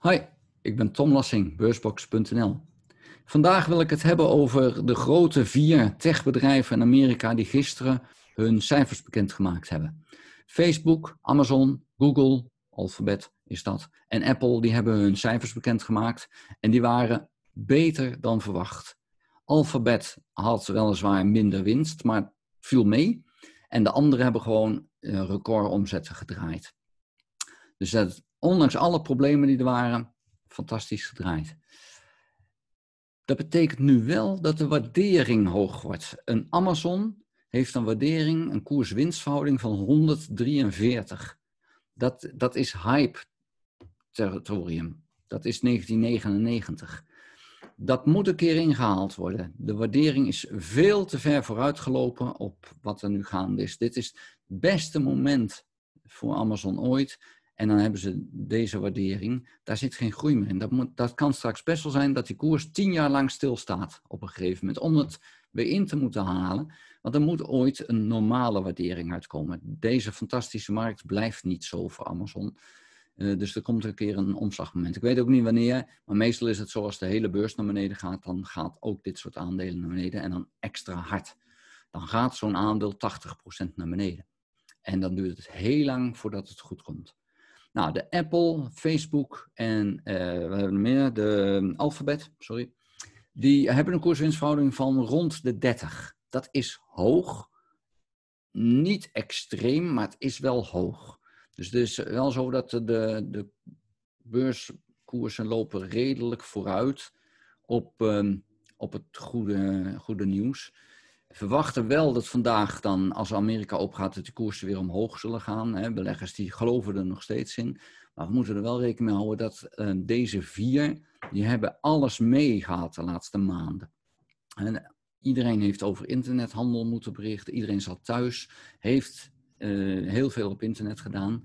Hoi, ik ben Tom Lassing, beursbox.nl. Vandaag wil ik het hebben over de grote vier techbedrijven in Amerika die gisteren hun cijfers bekendgemaakt hebben. Facebook, Amazon, Google, Alphabet is dat, en Apple, die hebben hun cijfers bekendgemaakt en die waren beter dan verwacht. Alphabet had weliswaar minder winst, maar viel mee. En de anderen hebben gewoon eh, recordomzetten gedraaid. Dus dat ondanks alle problemen die er waren, fantastisch gedraaid. Dat betekent nu wel dat de waardering hoog wordt. Een Amazon heeft een waardering, een koers-winstverhouding van 143. Dat, dat is hype-territorium. Dat is 1999. Dat moet een keer ingehaald worden. De waardering is veel te ver vooruitgelopen op wat er nu gaande is. Dit is het beste moment voor Amazon ooit. En dan hebben ze deze waardering. Daar zit geen groei meer in. Dat, dat kan straks best wel zijn dat die koers tien jaar lang stilstaat op een gegeven moment. Om het weer in te moeten halen. Want er moet ooit een normale waardering uitkomen. Deze fantastische markt blijft niet zo voor Amazon. Eh, dus er komt een keer een omslagmoment. Ik weet ook niet wanneer, maar meestal is het zo als de hele beurs naar beneden gaat, dan gaat ook dit soort aandelen naar beneden en dan extra hard. Dan gaat zo'n aandeel 80% naar beneden. En dan duurt het heel lang voordat het goed komt. Nou, de Apple, Facebook en uh, we hebben meer, de um, Alphabet, sorry. Die hebben een koerswinstverhouding van rond de 30. Dat is hoog. Niet extreem, maar het is wel hoog. Dus het is wel zo dat de, de beurskoersen lopen redelijk vooruit op, ehm, op het goede, goede nieuws verwachten wel dat vandaag dan, als Amerika opgaat, dat de koersen weer omhoog zullen gaan. Hè. Beleggers die geloven er nog steeds in. Maar we moeten er wel rekening mee houden dat eh, deze vier, die hebben alles meegehaald de laatste maanden. En iedereen heeft over internethandel moeten berichten. Iedereen zat thuis, heeft eh, heel veel op internet gedaan.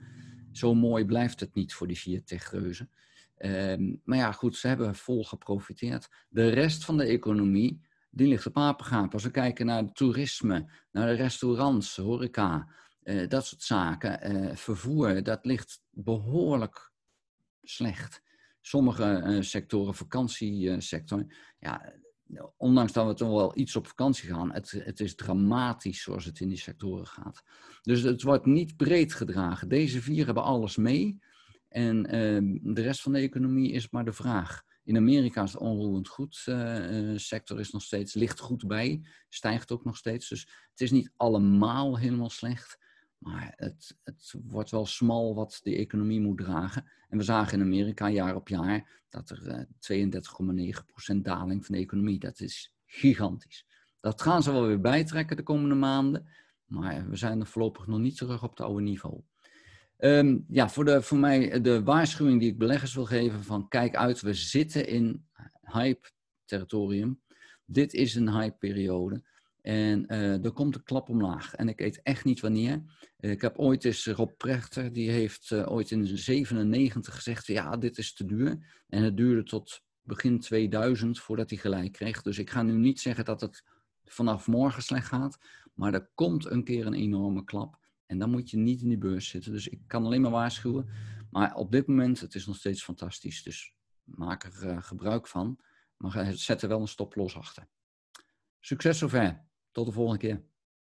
Zo mooi blijft het niet voor die vier techreuzen. Ehm, maar ja, goed, ze hebben vol geprofiteerd. De rest van de economie die ligt op apengaap. Als we kijken naar het toerisme, naar de restaurants, horeca, eh, dat soort zaken, eh, vervoer, dat ligt behoorlijk slecht. Sommige uh, sectoren, vakantiesector, ja, ondanks dat we toch wel iets op vakantie gaan, het, het is dramatisch zoals het in die sectoren gaat. Dus het wordt niet breed gedragen. Deze vier hebben alles mee en ehm, de rest van de economie is maar de vraag. In Amerika is de onroerend goedsector eh, eh, is nog steeds, licht goed bij, stijgt ook nog steeds. Dus het is niet allemaal helemaal slecht, maar het, het wordt wel smal wat de economie moet dragen. En we zagen in Amerika jaar op jaar dat er 32,9% eh, daling van de economie, dat is gigantisch. Dat gaan ze wel weer bijtrekken de komende maanden. Maar we zijn er voorlopig nog niet terug op het oude niveau. Ehm, ja, voor, de, voor mij eh, de waarschuwing die ik beleggers wil geven van kijk uit, we zitten in hype-territorium. Dit is een hype-periode. En uh, er komt een klap omlaag. En ik weet echt niet wanneer. Eh, ik heb ooit eens Rob Prechter, die heeft ooit in 97 gezegd, ja, dit is te duur. En het duurde tot begin 2000 voordat hij gelijk kreeg. Dus ik ga nu niet zeggen dat het vanaf morgen slecht gaat. Maar er komt een keer een enorme klap. En dan moet je niet in die beurs zitten. Dus ik kan alleen maar waarschuwen. Maar op dit moment, het is nog steeds fantastisch. Dus maak er eh, gebruik van. Maar eh, zet er wel een stop los achter. Succes zover. Tot de volgende keer.